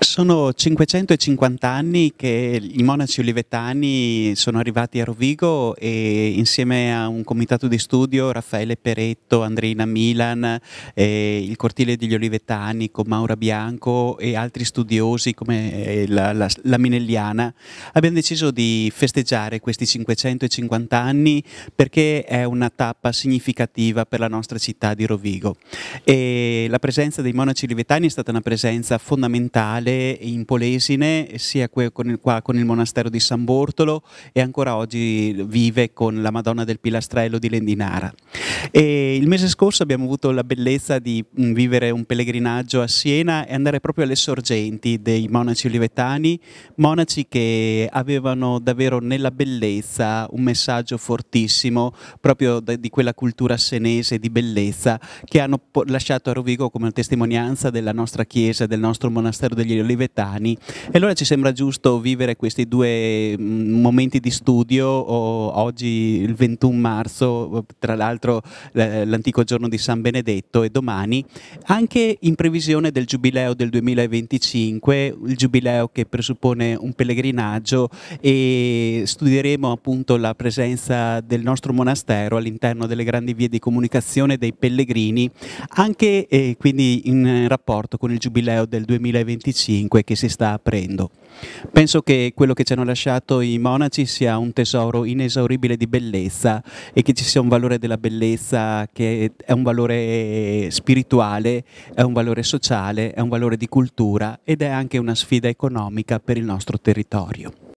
Sono 550 anni che i monaci olivetani sono arrivati a Rovigo e insieme a un comitato di studio, Raffaele Peretto, Andrina Milan, eh, il cortile degli olivetani con Maura Bianco e altri studiosi come eh, la, la, la Minelliana, abbiamo deciso di festeggiare questi 550 anni perché è una tappa significativa per la nostra città di Rovigo. E la presenza dei monaci olivetani è stata una presenza fondamentale Valle in Polesine, sia con il, qua con il monastero di San Bortolo e ancora oggi vive con la Madonna del Pilastrello di Lendinara. E il mese scorso abbiamo avuto la bellezza di mm, vivere un pellegrinaggio a Siena e andare proprio alle sorgenti dei monaci olivetani, monaci che avevano davvero nella bellezza un messaggio fortissimo proprio di quella cultura senese di bellezza che hanno lasciato a Rovigo come testimonianza della nostra chiesa, del nostro monastero degli Olivetani. E allora ci sembra giusto vivere questi due mm, momenti di studio oggi il 21 marzo, tra l'altro l'antico giorno di San Benedetto e domani, anche in previsione del giubileo del 2025, il giubileo che presuppone un pellegrinaggio e studieremo appunto la presenza del nostro monastero all'interno delle grandi vie di comunicazione dei pellegrini, anche eh, quindi in eh, rapporto con il giubileo del 2025 2025 che si sta aprendo. Penso che quello che ci hanno lasciato i monaci sia un tesoro inesauribile di bellezza e che ci sia un valore della bellezza che è un valore spirituale, è un valore sociale, è un valore di cultura ed è anche una sfida economica per il nostro territorio.